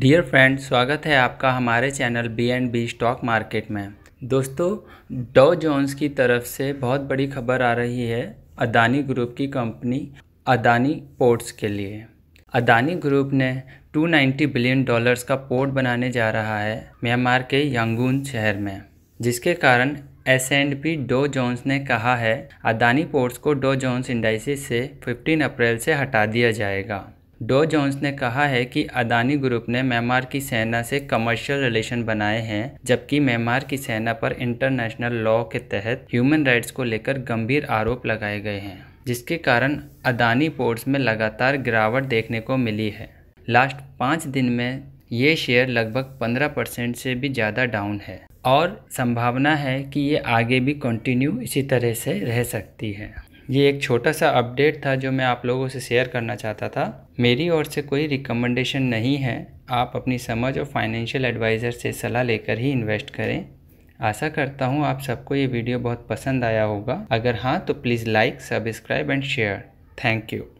dear friend स्वागत है आपका हमारे channel B and B stock market में दोस्तों डो जोन्स की तरफ से बहुत बड़ी खबर आ रही है अदानी ग्रुप की कंपनी अदानी पोर्ट्स के लिए अदानी ग्रुप ने 290 बिलियन डॉलर्स का पोर्ट बनाने जा रहा है म्यांमार के यांगून शहर में जिसके कारण S and P Dow Jones ने कहा है अदानी पोर्ट्स को डो जोन्स इंडाइसिस से 15 अप्रैल से हटा दिया जाएगा डो जोन्स ने कहा है कि अदानी ग्रुप ने म्यांमार की सेना से कमर्शियल रिलेशन बनाए हैं जबकि म्यांमार की सेना पर इंटरनेशनल लॉ के तहत ह्यूमन राइट्स को लेकर गंभीर आरोप लगाए गए हैं जिसके कारण अदानी पोर्ट्स में लगातार गिरावट देखने को मिली है लास्ट पाँच दिन में ये शेयर लगभग 15 परसेंट से भी ज़्यादा डाउन है और संभावना है कि ये आगे भी कंटिन्यू इसी तरह से रह सकती है ये एक छोटा सा अपडेट था जो मैं आप लोगों से शेयर करना चाहता था मेरी ओर से कोई रिकमेंडेशन नहीं है आप अपनी समझ और फाइनेंशियल एडवाइज़र से सलाह लेकर ही इन्वेस्ट करें आशा करता हूँ आप सबको ये वीडियो बहुत पसंद आया होगा अगर हाँ तो please like subscribe and share thank you